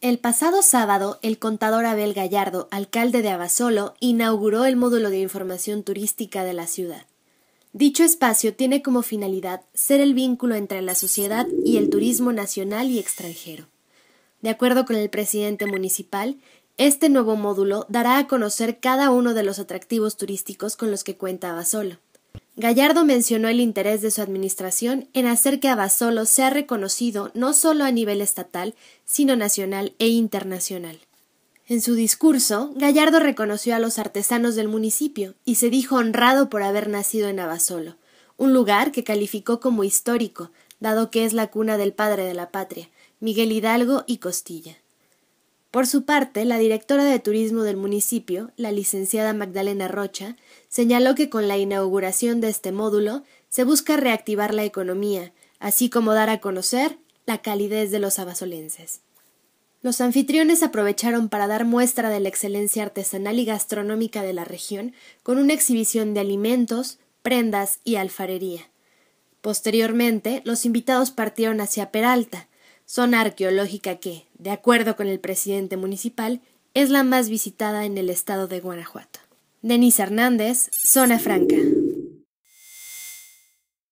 El pasado sábado, el contador Abel Gallardo, alcalde de Abasolo, inauguró el módulo de información turística de la ciudad. Dicho espacio tiene como finalidad ser el vínculo entre la sociedad y el turismo nacional y extranjero. De acuerdo con el presidente municipal, este nuevo módulo dará a conocer cada uno de los atractivos turísticos con los que cuenta Abasolo. Gallardo mencionó el interés de su administración en hacer que Abasolo sea reconocido no solo a nivel estatal, sino nacional e internacional. En su discurso, Gallardo reconoció a los artesanos del municipio y se dijo honrado por haber nacido en Abasolo, un lugar que calificó como histórico, dado que es la cuna del padre de la patria, Miguel Hidalgo y Costilla. Por su parte, la directora de turismo del municipio, la licenciada Magdalena Rocha, señaló que con la inauguración de este módulo se busca reactivar la economía, así como dar a conocer la calidez de los abasolenses. Los anfitriones aprovecharon para dar muestra de la excelencia artesanal y gastronómica de la región con una exhibición de alimentos, prendas y alfarería. Posteriormente, los invitados partieron hacia Peralta, zona arqueológica que, de acuerdo con el presidente municipal, es la más visitada en el estado de Guanajuato. Denise Hernández, Zona Franca.